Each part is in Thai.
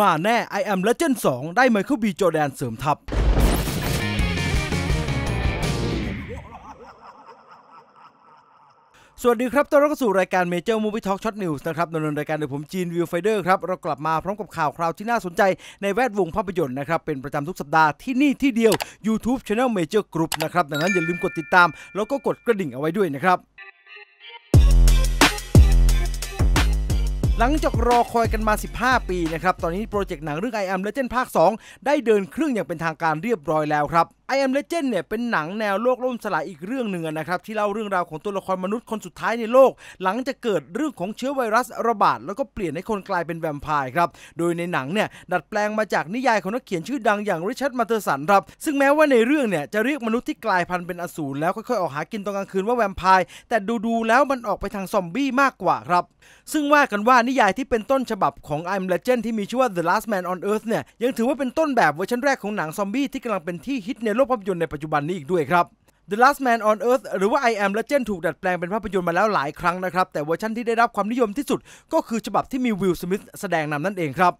มาแน่ I am Legend 2 ได้ไมเคิลบีจอแดนเสริมทัพสวัสดีครับ ต้อนรับเข้าสู่รายการเมเจอร์มู i e ท็อกช็อตนิวส์นะครับดำเนินรายการโดยผมจีนวิวไฟเดอร์ครับเรากลับมาพร้อมกับข่าวคราวที่น่าสนใจในแวดวงภาพยนตร์นะครับ เป็นประจำทุกสัปดาห์ที่นี่ที่เดียว YouTube Channel Major Group นะครับดังนั้นอย่าลืมกดติดตาม แล้วก็กดกระดิ่งเอาไว้ด้วยนะครับหลังจากรอคอยกันมา 15 ปีนะครับ ตอนนี้โปรเจกต์หนังเรื่อง I Am Legend ภาค 2 ได้เดินเครื่องอย่างเป็นทางการเรียบร้อยแล้วครับ I Am Legend เนี่ยเป็นหนังแนวโลกล่มสลายอีกเรื่องหนึ่งนะครับ ที่เล่าเรื่องราวของตัวละครมนุษย์คนสุดท้ายในโลก หลังจากเกิดเรื่องของเชื้อไวรัสระบาด แล้วก็เปลี่ยนให้คนกลายเป็นแวมไพร์ครับโดยในหนังเนี่ยดัดแปลงมาจากนิยายของนักเขียนชื่อดังอย่างริชาร์ดมาเตอร์สันครับซึ่งแม้ว่าในเรื่องเนี่ยจะเรียกมนุษย์ที่กลายพันธุ์เป็นอสูรแล้วค่อยๆออกหากินตอนกลางคืนว่าแวมไพร์แต่ดูๆแล้วมันออกไปทางซอมบี้มากกว่าครับซึ่งว่ากันว่าิยายที่เป็นต้นฉบับของ I'm Legend ที่มีชื่อว่า The Last Man on Earth เนี่ยยังถือว่าเป็นต้นแบบเวอร์ชันแรกของหนังซอมบี้ที่กำลังเป็นที่ฮิตในโลกภาพยนตร์ในปัจจุบันนี้อีกด้วยครับ The Last Man on Earth หรือว่า I Am Legend ถูกดัดแปลงเป็นภาพยนตร์มาแล้วหลายครั้งนะครับ แต่เวอร์ชันที่ได้รับความนิยมที่สุด ก็คือฉบับที่มีวิลสมิธแสดงนำนั่นเองครับ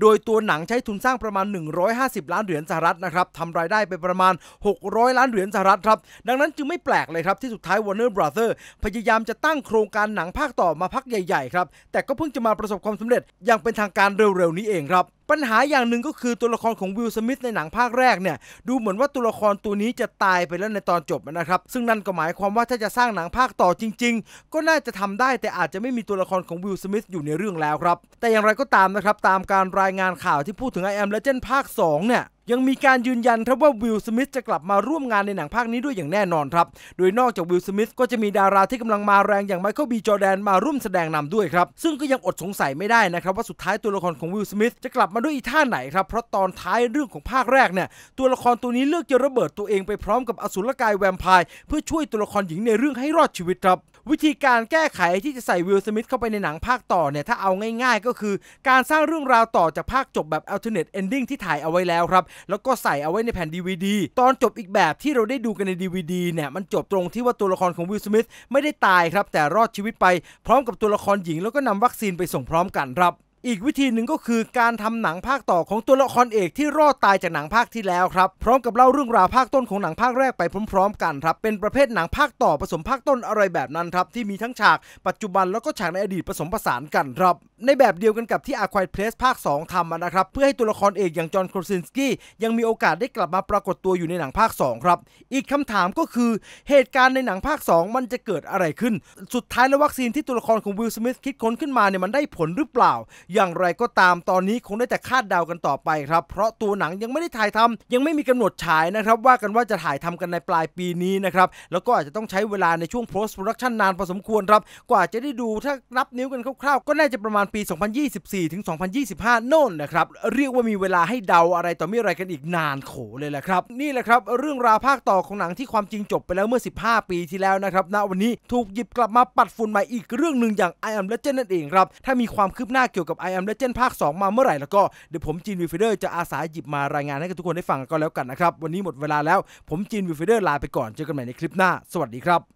โดยตัวหนังใช้ทุนสร้างประมาณ 150 ล้านเหรียญสหรัฐนะครับทำรายได้ไปประมาณ 600 ล้านเหรียญสหรัฐครับ ดังนั้นจึงไม่แปลกเลยครับที่สุดท้าย Warner Brother พยายามจะตั้งโครงการหนังภาคต่อมาพักใหญ่ๆครับแต่ก็เพิ่งจะมาประสบความสำเร็จอย่างเป็นทางการเร็วๆนี้เองครับปัญหาอย่างหนึ่งก็คือตัวละครของวิลสมิธในหนังภาคแรกเนี่ย ดูเหมือนว่าตัวละครตัวนี้จะตายไปแล้วในตอนจบนะครับ ซึ่งนั่นก็หมายความว่าถ้าจะสร้างหนังภาคต่อจริงๆ ก็น่าจะทำได้แต่อาจจะไม่มีตัวละครของวิลสมิธอยู่ในเรื่องแล้วครับ แต่อย่างไรก็ตามนะครับ ตามการรายงานข่าวที่พูดถึง I Am Legend ภาค2เนี่ยยังมีการยืนยันครับว่าวิลสมิธจะกลับมาร่วมงานในหนังภาคนี้ด้วยอย่างแน่นอนครับโดยนอกจากวิลสมิธก็จะมีดาราที่กำลังมาแรง อย่างไมเคิลบีจอแดนมาร่วมแสดงนำด้วยครับซึ่งก็ยังอดสงสัยไม่ได้นะครับ ว่าสุดท้ายตัวละครของวิลสมิธจะกลับมาด้วยอีท่าไหนครับเพราะตอนท้ายเรื่องของภาคแรกเนี่ยตัวละครตัวนี้เลือกจะระเบิดตัวเองไปพร้อมกับอสุรกายแวมไพร์เพื่อช่วยตัวละครหญิงในเรื่องให้รอดชีวิตครับวิธีการแก้ไขที่จะใส่วิลสมิธเข้าไปในหนังภาคต่อเนี่ย ถ้าเอาง่ายๆก็คือ การสร้างเรื่องราวต่อจากภาคจบแบบ alternate ending ที่ถ่ายเอาไว้แล้วครับ แล้วก็ใส่เอาไว้ในแผ่น DVD ตอนจบอีกแบบที่เราได้ดูกันใน DVD เนี่ย มันจบตรงที่ว่าตัวละครของวิลสมิธไม่ได้ตายครับ แต่รอดชีวิตไปพร้อมกับตัวละครหญิง แล้วก็นำวัคซีนไปส่งพร้อมกันครับอีกวิธีหนึ่งก็คือการทำหนังภาคต่อของตัวละครเอกที่รอดตายจากหนังภาคที่แล้วครับพร้อมกับเล่าเรื่องราวภาคต้นของหนังภาคแรกไปพร้อมๆกันครับ เป็นประเภทหนังภาคต่อผสมภาคต้นอะไรแบบนั้นครับที่มีทั้งฉาก ปัจจุบันแล้วก็ฉากในอดีตผสมผสานกันครับในแบบเดียวกันกับที่อาควายเพลสภาค 2ทำนะครับ เพื่อให้ตัวละครเอกอย่างจอห์นโครซินสกี้ยังมีโอกาสได้กลับมาปรากฏตัวอยู่ในหนังภาค 2 ครับ อีกคำถามก็คือเหตุการณ์ในหนังภาค 2 มันจะเกิดอะไรขึ้น สุดท้ายแล้ววัคซีนที่ตัวละครของวิลสมิธคิดค้นขึ้นมาเนี่ยมันได้ผลหรือเปล่า อย่างไรก็ตามตอนนี้คงได้แต่คาดเดากันต่อไปครับเพราะตัวหนังยังไม่ได้ถ่ายทำ ยังไม่มีกำหนดฉายนะครับว่ากันว่าจะถ่ายทำกันในปลายปีนี้นะครับแล้วก็อาจจะต้องใช้เวลาในช่วง post production นานพอสมควรครับกว่าจะได้ดูถ้านับนิ้วกันคร่าวๆ ก็น่าจะประมาณณปี 2024 ถึง 2025 โน่นนะครับ เรียกว่ามีเวลาให้เดาอะไรต่อมีอะไรกันอีกนานโขเลยแหละครับ นี่แหละครับเรื่องราวภาคต่อของหนังที่ความจริงจบไปแล้วเมื่อ 15 ปีที่แล้วนะครับณวันนี้ถูกหยิบกลับมาปัดฝุ่นใหม่อีกเรื่องหนึ่งอย่าง I Am Legend นั่นเองครับ ถ้ามีความคืบหน้าเกี่ยวกับ I Am Legend ภาค 2 มาเมื่อไหร่แล้วก็เดี๋ยวผมจีนวีฟเดอร์จะอาสาหยิบมารายงาน ให้กับทุกคนได้ฟังก็แล้วกันนะครับวันนี้หมดเวลาแล้วผมจีนวีฟเดอร์ลาไปก่อนเจอกันใหม่ในคลิปหน้าสวัสดีครับ